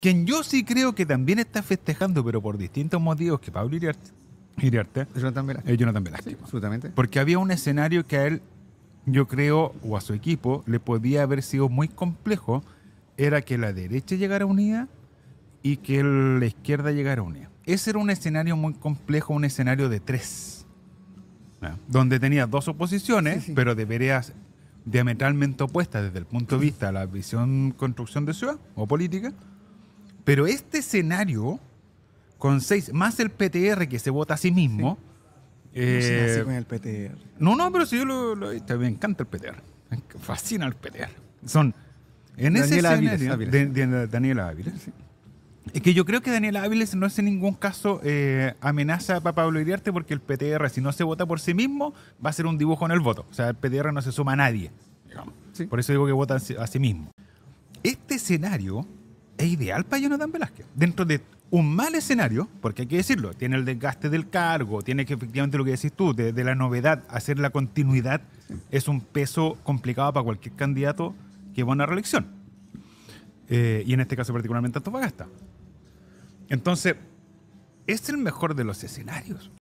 Quien yo sí creo que también está festejando, pero por distintos motivos, que Pablo Iriarte. Iriarte Jonathan Velázquez. Es Jonathan Velázquez. absolutamente. Porque había un escenario que a él, yo creo, o a su equipo, le podía haber sido muy complejo. Era que la derecha llegara unida y que la izquierda llegara unida. Ese era un escenario muy complejo, un escenario de tres. Donde tenía dos oposiciones, pero de veras diametralmente opuestas desde el punto de vista de la visión construcción de ciudad o política pero este escenario, con seis, más el PTR que se vota a sí mismo. Eh, no, con el PTR. no, no, pero si yo lo, lo, me encanta el PTR. fascina el PTR. Son. En ese escenario Áviles, Es que yo creo que Daniel Áviles no es en ningún caso eh, amenaza para Pablo Iriarte porque el PTR, si no se vota por sí mismo, va a ser un dibujo en el voto. O sea, el PTR no se suma a nadie. Por eso digo que vota a sí mismo. Este escenario es ideal para Jonathan Velázquez. Dentro de un mal escenario, porque hay que decirlo, tiene el desgaste del cargo, tiene que efectivamente lo que decís tú, de, la novedad, hacer la continuidad, es un peso complicado para cualquier candidato que va a una reelección. Eh, y en este caso particularmente Antofagasta. Entonces, es el mejor de los escenarios.